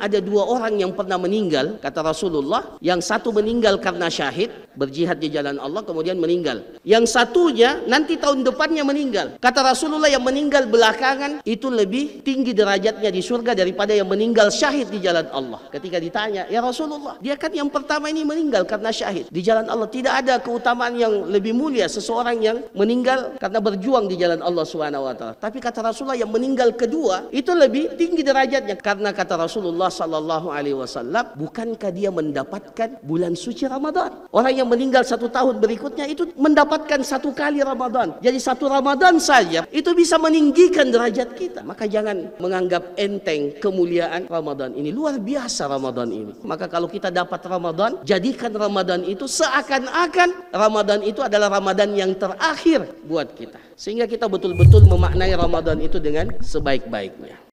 ada dua orang yang pernah meninggal kata Rasulullah yang satu meninggal karena syahid berjihad di jalan Allah kemudian meninggal. Yang satunya nanti tahun depannya meninggal. Kata Rasulullah yang meninggal belakangan itu lebih tinggi derajatnya di surga daripada yang meninggal syahid di jalan Allah. Ketika ditanya, "Ya Rasulullah, dia kan yang pertama ini meninggal karena syahid di jalan Allah. Tidak ada keutamaan yang lebih mulia seseorang yang meninggal karena berjuang di jalan Allah Subhanahu wa taala." Tapi kata Rasulullah yang meninggal kedua itu lebih tinggi derajatnya karena kata Rasulullah sallallahu alaihi wasallam, "Bukankah dia mendapatkan bulan suci Ramadan?" Orang yang meninggal satu tahun berikutnya itu mendapatkan satu kali Ramadan. Jadi satu Ramadan saja itu bisa meninggikan derajat kita. Maka jangan menganggap enteng kemuliaan Ramadan ini. Luar biasa Ramadan ini. Maka kalau kita dapat Ramadan, jadikan Ramadan itu seakan-akan Ramadan itu adalah Ramadan yang terakhir buat kita. Sehingga kita betul-betul memaknai Ramadan itu dengan sebaik-baiknya.